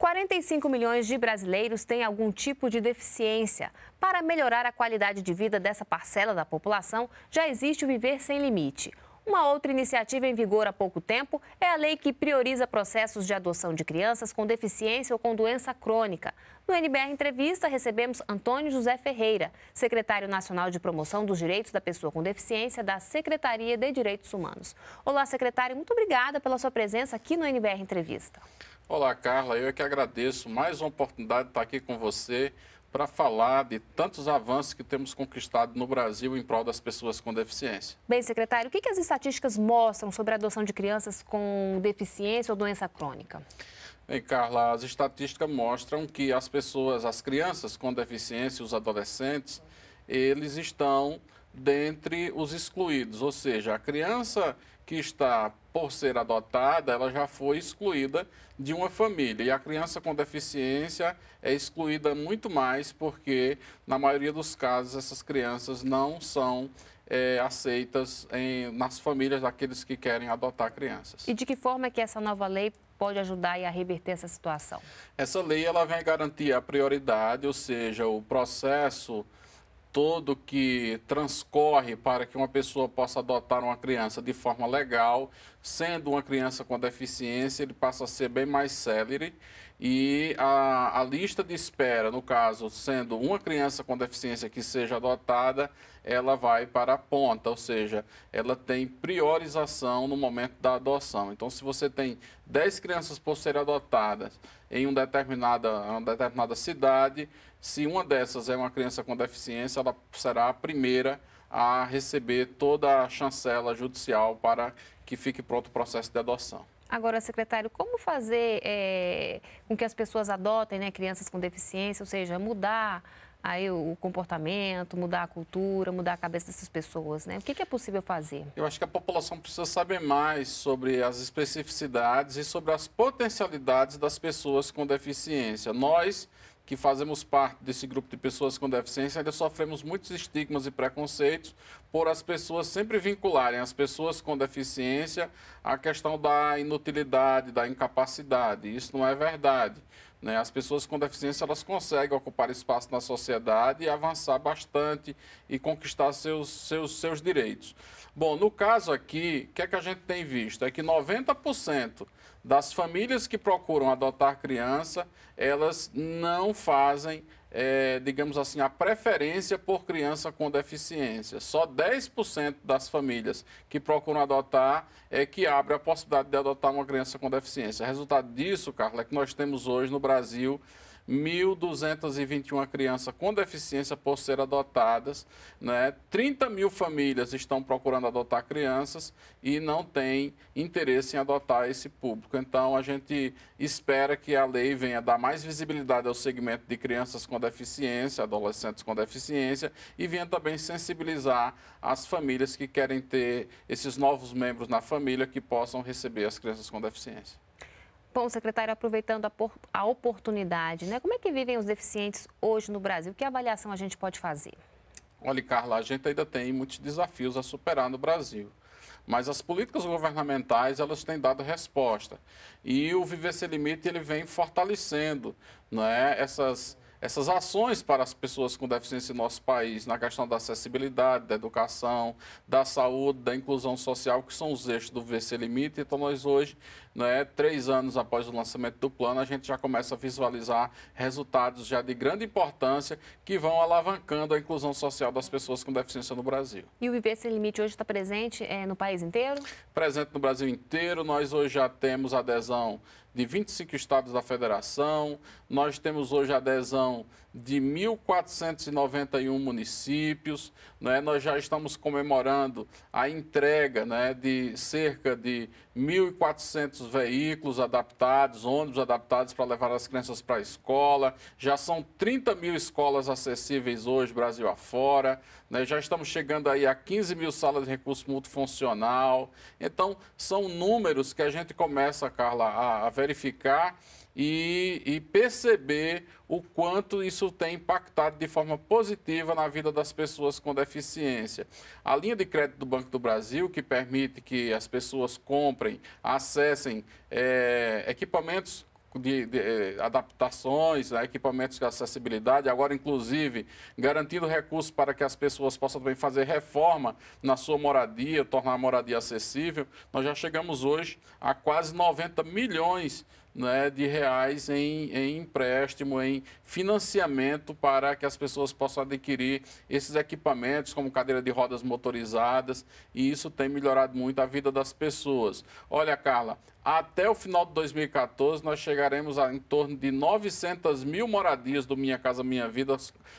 45 milhões de brasileiros têm algum tipo de deficiência. Para melhorar a qualidade de vida dessa parcela da população, já existe o Viver Sem Limite. Uma outra iniciativa em vigor há pouco tempo é a lei que prioriza processos de adoção de crianças com deficiência ou com doença crônica. No NBR Entrevista, recebemos Antônio José Ferreira, secretário nacional de promoção dos direitos da pessoa com deficiência da Secretaria de Direitos Humanos. Olá, secretário, muito obrigada pela sua presença aqui no NBR Entrevista. Olá, Carla. Eu é que agradeço mais uma oportunidade de estar aqui com você para falar de tantos avanços que temos conquistado no Brasil em prol das pessoas com deficiência. Bem, secretário, o que, que as estatísticas mostram sobre a adoção de crianças com deficiência ou doença crônica? Bem, Carla, as estatísticas mostram que as pessoas, as crianças com deficiência, os adolescentes, eles estão dentre os excluídos, ou seja, a criança que está por ser adotada, ela já foi excluída de uma família. E a criança com deficiência é excluída muito mais, porque, na maioria dos casos, essas crianças não são é, aceitas em, nas famílias daqueles que querem adotar crianças. E de que forma é que essa nova lei pode ajudar a reverter essa situação? Essa lei ela vem garantir a prioridade, ou seja, o processo todo que transcorre para que uma pessoa possa adotar uma criança de forma legal, sendo uma criança com deficiência, ele passa a ser bem mais célere e a, a, lista de espera, no caso, sendo uma criança com deficiência que seja adotada, ela vai para a ponta, ou seja, ela tem priorização no momento da adoção. Então, se você tem 10 crianças por serem adotadas em uma determinada, uma determinada cidade, se uma dessas é uma criança com deficiência, ela será a primeira a receber toda a chancela judicial para que fique pronto o processo de adoção. Agora, secretário, como fazer é, com que as pessoas adotem né, crianças com deficiência, ou seja, mudar aí o comportamento, mudar a cultura, mudar a cabeça dessas pessoas, né? O que, que é possível fazer? Eu acho que a população precisa saber mais sobre as especificidades e sobre as potencialidades das pessoas com deficiência. Nós que fazemos parte desse grupo de pessoas com deficiência, ainda sofremos muitos estigmas e preconceitos por as pessoas sempre vincularem as pessoas com deficiência à questão da inutilidade, da incapacidade. Isso não é verdade. Né? As pessoas com deficiência elas conseguem ocupar espaço na sociedade e avançar bastante e conquistar seus, seus, seus direitos. Bom, no caso aqui, o que, é que a gente tem visto? É que 90% das famílias que procuram adotar criança, elas não fazem é, digamos assim, a preferência por criança com deficiência. Só 10% das famílias que procuram adotar é que abre a possibilidade de adotar uma criança com deficiência. o Resultado disso, Carla, é que nós temos hoje no Brasil 1.221 crianças com deficiência por ser adotadas. Né? 30 mil famílias estão procurando adotar crianças e não têm interesse em adotar esse público. Então, a gente espera que a lei venha dar mais visibilidade ao segmento de crianças com deficiência, adolescentes com deficiência e venha também sensibilizar as famílias que querem ter esses novos membros na família que possam receber as crianças com deficiência. Bom, secretário, aproveitando a, por, a oportunidade, né, como é que vivem os deficientes hoje no Brasil? Que avaliação a gente pode fazer? Olha, Carla, a gente ainda tem muitos desafios a superar no Brasil mas as políticas governamentais elas têm dado resposta e o Viver Sem Limite ele vem fortalecendo né, essas essas ações para as pessoas com deficiência em nosso país, na questão da acessibilidade, da educação, da saúde, da inclusão social, que são os eixos do VC Limite. Então, nós hoje, né, três anos após o lançamento do plano, a gente já começa a visualizar resultados já de grande importância que vão alavancando a inclusão social das pessoas com deficiência no Brasil. E o IVC Limite hoje está presente é, no país inteiro? Presente no Brasil inteiro. Nós hoje já temos adesão de 25 estados da federação. Nós temos hoje adesão de 1.491 municípios. Né? Nós já estamos comemorando a entrega né, de cerca de 1.400 veículos adaptados, ônibus adaptados para levar as crianças para a escola. Já são 30 mil escolas acessíveis hoje, Brasil afora. Né? Já estamos chegando aí a 15 mil salas de recurso multifuncional. Então, são números que a gente começa, Carla, a, a verificar e, e, perceber o quanto isso tem impactado de forma positiva na vida das pessoas com deficiência. A linha de crédito do Banco do Brasil, que permite que as pessoas comprem, acessem é, equipamentos de, de eh, adaptações, né, equipamentos de acessibilidade, agora inclusive garantindo recursos para que as pessoas possam também fazer reforma na sua moradia, tornar a moradia acessível. Nós já chegamos hoje a quase 90 milhões de né, de reais em, em, empréstimo, em financiamento para que as pessoas possam adquirir esses equipamentos, como cadeira de rodas motorizadas, e isso tem melhorado muito a vida das pessoas. Olha, Carla, até o final de 2014 nós chegaremos a em torno de 900 mil moradias do Minha Casa Minha Vida,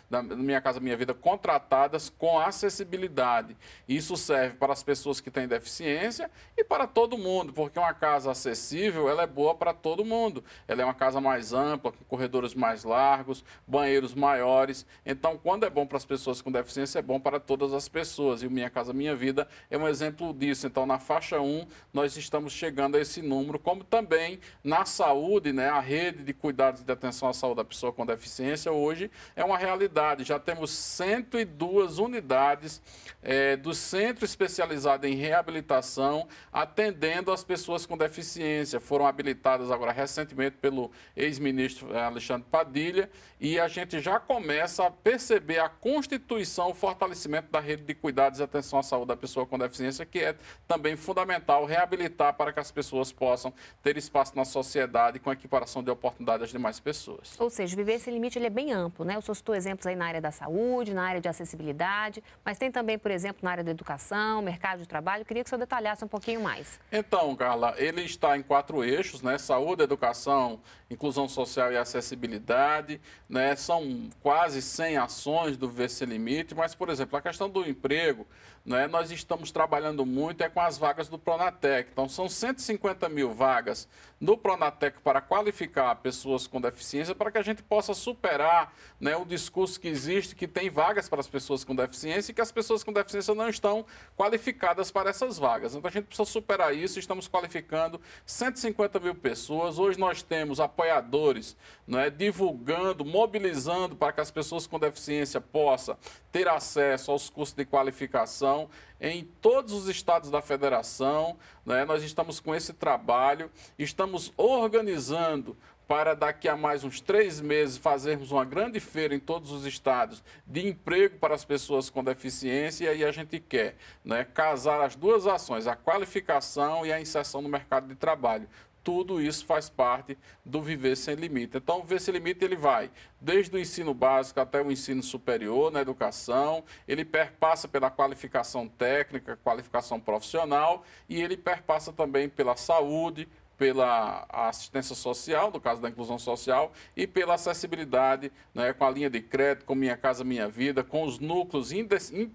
da Minha Casa Minha Vida contratadas com acessibilidade. Isso serve para as pessoas que têm deficiência e para todo mundo, porque uma casa acessível ela é boa para todo todo mundo. Ela é uma casa mais ampla, com corredores mais largos, banheiros maiores. Então, quando é bom para as pessoas com deficiência, é bom para todas as pessoas. E o Minha Casa Minha Vida é um exemplo disso. Então, na faixa 1, nós estamos chegando a esse número, como também na saúde, né, a rede de cuidados de atenção à saúde da pessoa com deficiência hoje é uma realidade. Já temos 102 unidades é, do Centro Especializado em Reabilitação atendendo as pessoas com deficiência. Foram habilitadas agora agora recentemente pelo ex-ministro Alexandre Padilha, e a gente já começa a perceber a constituição, o fortalecimento da rede de cuidados e atenção à saúde da pessoa com deficiência, que é também fundamental reabilitar para que as pessoas possam ter espaço na sociedade com equiparação de oportunidades às demais pessoas. Ou seja, viver esse limite ele é bem amplo, né? O senhor citou exemplos aí na área da saúde, na área de acessibilidade, mas tem também, por exemplo, na área da educação, mercado de trabalho. Eu queria que o senhor detalhasse um pouquinho mais. Então, Carla, ele está em quatro eixos, né? Saúde, educação, inclusão social e acessibilidade. Né? São quase 100 ações do VC Limite, mas, por exemplo, a questão do emprego, né, nós estamos trabalhando muito é com as vagas do Pronatec. Então, são 150 mil vagas no Pronatec para qualificar pessoas com deficiência, para que a gente possa superar né, o discurso que existe, que tem vagas para as pessoas com deficiência e que as pessoas com deficiência não estão qualificadas para essas vagas. Então, a gente precisa superar isso. Estamos qualificando 150 mil pessoas. Hoje nós temos apoiadores né, divulgando, mobilizando para que as pessoas com deficiência possam ter acesso aos cursos de qualificação em todos os estados da federação. Né? Nós estamos com esse trabalho, estamos organizando para daqui a mais uns três meses fazermos uma grande feira em todos os estados de emprego para as pessoas com deficiência e aí a gente quer né, casar as duas ações, a qualificação e a inserção no mercado de trabalho tudo isso faz parte do Viver Sem Limite. Então, o Viver Sem Limite ele vai desde o ensino básico até o ensino superior, na educação, ele perpassa pela qualificação técnica, qualificação profissional e ele perpassa também pela saúde, pela assistência social, no caso da inclusão social, e pela acessibilidade, né, com a linha de crédito, com Minha Casa Minha Vida, com os núcleos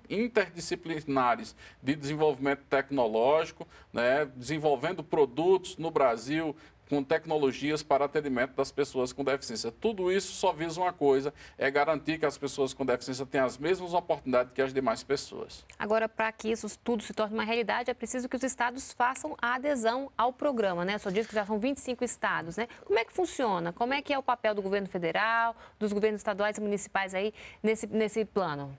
interdisciplinares de desenvolvimento tecnológico, né, desenvolvendo produtos no Brasil com tecnologias para atendimento das pessoas com deficiência. Tudo isso só visa uma coisa, é garantir que as pessoas com deficiência tenham as mesmas oportunidades que as demais pessoas. Agora, para que isso tudo se torne uma realidade, é preciso que os estados façam a adesão ao programa, né? Só diz que já são 25 estados, né? Como é que funciona? Como é que é o papel do governo federal, dos governos estaduais e municipais aí nesse, nesse plano?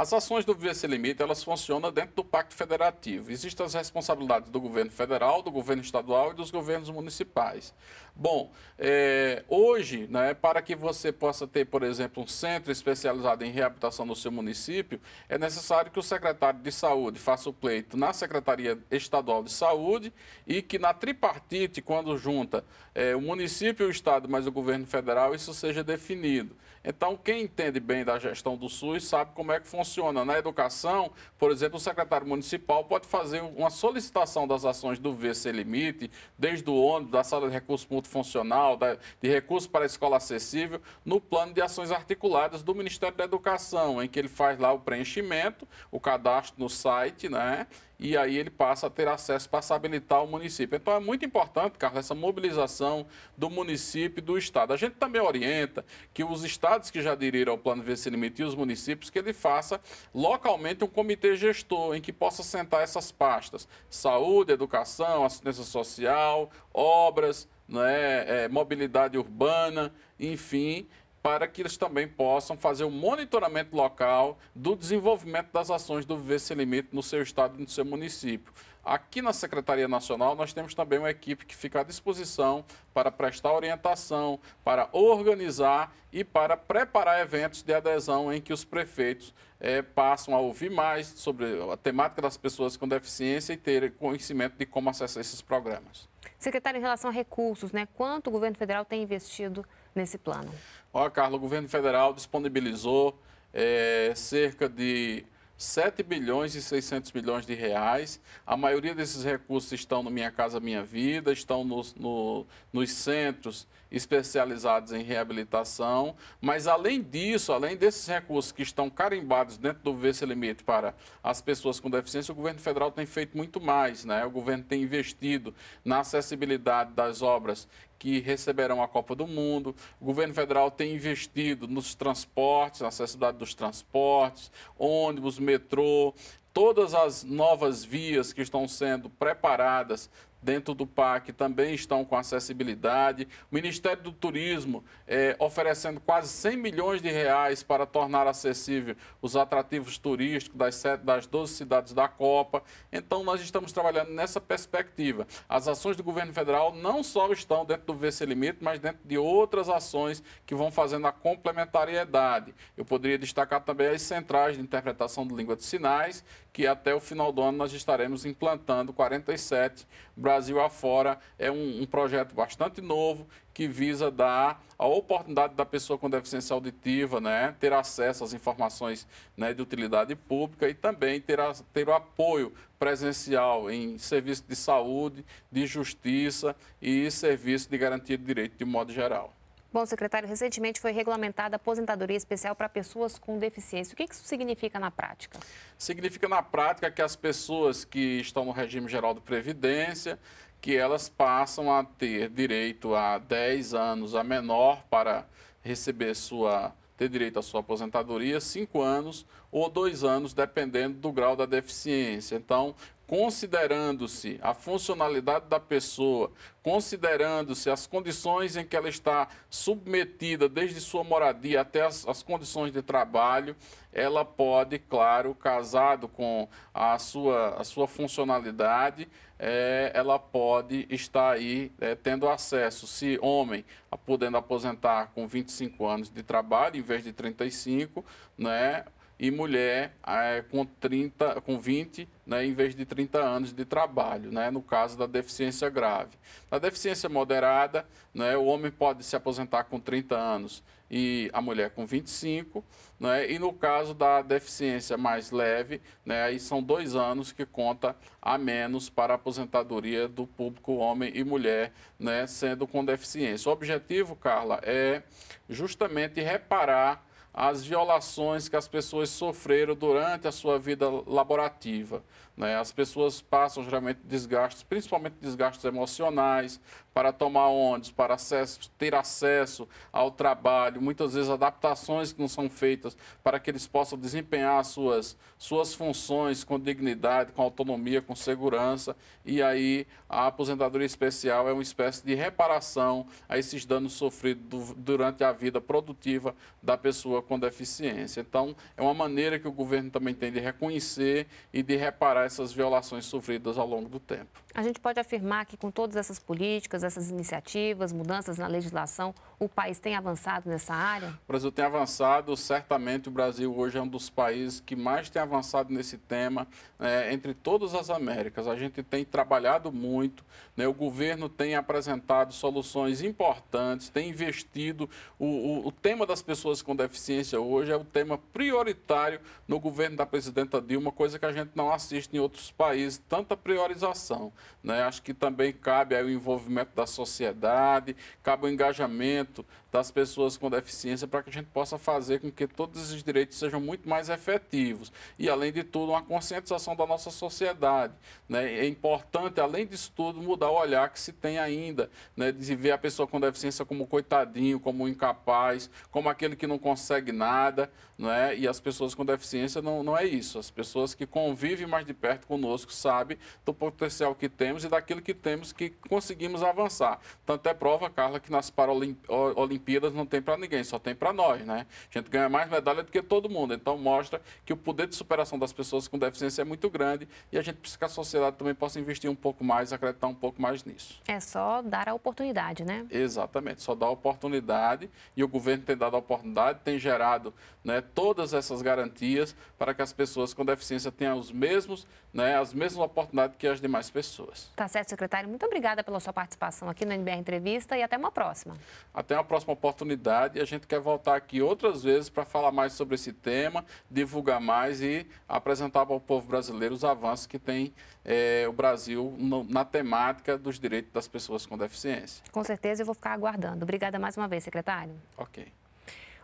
As ações do Viver Sem Limite, elas funcionam dentro do Pacto Federativo. Existem as responsabilidades do governo federal, do governo estadual e dos governos municipais. Bom, é, hoje, né, para que você possa ter, por exemplo, um centro especializado em reabilitação no seu município, é necessário que o secretário de Saúde faça o pleito na Secretaria Estadual de Saúde e que na tripartite, quando junta é, o município, o Estado mais o governo federal, isso seja definido. Então, quem entende bem da gestão do SUS sabe como é que funciona funciona. Na educação, por exemplo, o secretário municipal pode fazer uma solicitação das ações do VC Limite, desde o ônibus, da sala de recurso multifuncional, de recursos para a escola acessível, no plano de ações articuladas do Ministério da Educação, em que ele faz lá o preenchimento, o cadastro no site, né? e aí ele passa a ter acesso, passa a habilitar o município. Então é muito importante, Carlos, essa mobilização do município e do Estado. A gente também orienta que os estados que já aderiram ao Plano Vencer Limite e os municípios, que ele faça localmente um comitê gestor em que possa sentar essas pastas. Saúde, educação, assistência social, obras, né, é, mobilidade urbana, enfim, para que eles também possam fazer o monitoramento local do desenvolvimento das ações do Viver Sem Limite no seu estado e no seu município. Aqui na Secretaria Nacional, nós temos também uma equipe que fica à disposição para prestar orientação, para organizar e para preparar eventos de adesão em que os prefeitos é, passam a ouvir mais sobre a temática das pessoas com deficiência e terem conhecimento de como acessar esses programas. Secretário, em relação a recursos, né, quanto o governo federal tem investido nesse plano? Olha, Carla, o governo federal disponibilizou é, cerca de 7 bilhões e 600 milhões de reais. A maioria desses recursos estão no Minha Casa Minha Vida, estão nos, no, nos centros especializados em reabilitação, mas além disso, além desses recursos que estão carimbados dentro do VC Limite para as pessoas com deficiência, o governo federal tem feito muito mais, né? O governo tem investido na acessibilidade das obras que receberão a Copa do Mundo. O governo federal tem investido nos transportes, na acessibilidade dos transportes, ônibus, metrô, todas as novas vias que estão sendo preparadas dentro do PAC também estão com acessibilidade. O Ministério do Turismo é, oferecendo quase 100 milhões de reais para tornar acessível os atrativos turísticos das, sete, das 12 cidades da Copa. Então, nós estamos trabalhando nessa perspectiva. As ações do governo federal não só estão dentro do VC Limite, mas dentro de outras ações que vão fazendo a complementariedade. Eu poderia destacar também as centrais de interpretação de língua de sinais, que até o final do ano nós estaremos implantando 47 Brasil afora. É um, um projeto bastante novo que visa dar a oportunidade da pessoa com deficiência auditiva né, ter acesso às informações né, de utilidade pública e também ter, a, ter o apoio presencial em serviço de saúde, de justiça e serviço de garantia de direito de modo geral. Bom, secretário, recentemente foi regulamentada a aposentadoria especial para pessoas com deficiência. O que isso significa na prática? Significa na prática que as pessoas que estão no regime geral de previdência, que elas passam a ter direito a 10 anos a menor para receber sua ter direito à sua aposentadoria cinco anos ou dois anos, dependendo do grau da deficiência. Então, considerando-se a funcionalidade da pessoa, considerando-se as condições em que ela está submetida, desde sua moradia até as, as, condições de trabalho, ela pode, claro, casado com a sua, a sua funcionalidade, é, ela pode estar aí é, tendo acesso, se homem, podendo aposentar com 25 anos de trabalho em vez de 35, né? E mulher é, com, 30, com 20, né, em vez de 30 anos de trabalho, né, no caso da deficiência grave. Na deficiência moderada, né, o homem pode se aposentar com 30 anos e a mulher com 25, né? e no caso da deficiência mais leve, né? aí são dois anos que conta a menos para a aposentadoria do público homem e mulher, né? sendo com deficiência. O objetivo, Carla, é justamente reparar as violações que as pessoas sofreram durante a sua vida laborativa. Né? As pessoas passam geralmente desgastes, principalmente desgastes emocionais, para tomar ônibus, para acesso, ter acesso ao trabalho, muitas vezes adaptações que não são feitas para que eles possam desempenhar suas, suas funções com dignidade, com autonomia, com segurança. E aí a aposentadoria especial é uma espécie de reparação a esses danos sofridos durante a vida produtiva da pessoa com deficiência. Então, é uma maneira que o governo também tem de reconhecer e de reparar essas violações sofridas ao longo do tempo. A gente pode afirmar que com todas essas políticas, essas iniciativas, mudanças na legislação, o país tem avançado nessa área? O Brasil tem avançado, certamente o Brasil hoje é um dos países que mais tem avançado nesse tema é, entre todas as Américas. A gente tem trabalhado muito, né, o governo tem apresentado soluções importantes, tem investido. O, o, o tema das pessoas com deficiência hoje é o tema prioritário no governo da presidenta Dilma, coisa que a gente não assiste em outros países, tanta priorização. Né? Acho que também cabe o envolvimento da sociedade, cabe o engajamento momento das pessoas com deficiência para que a gente possa fazer com que todos esses direitos sejam muito mais efetivos. E, além de tudo, uma conscientização da nossa sociedade. Né? É importante, além disso tudo, mudar o olhar que se tem ainda, né? de ver a pessoa com deficiência como coitadinho, como incapaz, como aquele que não consegue nada. Né? E as pessoas com deficiência não, não é isso. As pessoas que convivem mais de perto conosco sabem do potencial que temos e daquilo que temos que conseguimos avançar. Tanto é prova, Carla, que nas Paralimpíadas Olimpíadas não tem para ninguém, só tem para nós, né? A gente ganha mais medalha do que todo mundo. Então mostra que o poder de superação das pessoas com deficiência é muito grande e a gente precisa que a sociedade também possa investir um pouco mais, acreditar um pouco mais nisso. É só dar a oportunidade, né? Exatamente, só dar a oportunidade e o governo tem dado a oportunidade, tem gerado né, todas essas garantias para que as pessoas com deficiência tenham os mesmos, né, as mesmas oportunidades que as demais pessoas. Tá certo, secretário. Muito obrigada pela sua participação aqui na NBR Entrevista e até uma próxima. Até uma próxima com oportunidade e a gente quer voltar aqui outras vezes para falar mais sobre esse tema, divulgar mais e apresentar para o povo brasileiro os avanços que tem é, o Brasil no, na temática dos direitos das pessoas com deficiência. Com certeza, eu vou ficar aguardando. Obrigada mais uma vez, secretário. Ok.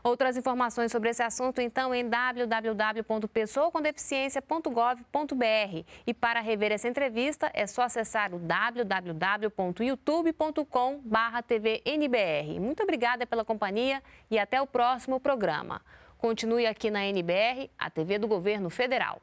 Outras informações sobre esse assunto, então, em www.pessoacondeficiência.gov.br. E para rever essa entrevista, é só acessar o www.youtube.com/tvnbr. Muito obrigada pela companhia e até o próximo programa. Continue aqui na NBR, a TV do Governo Federal.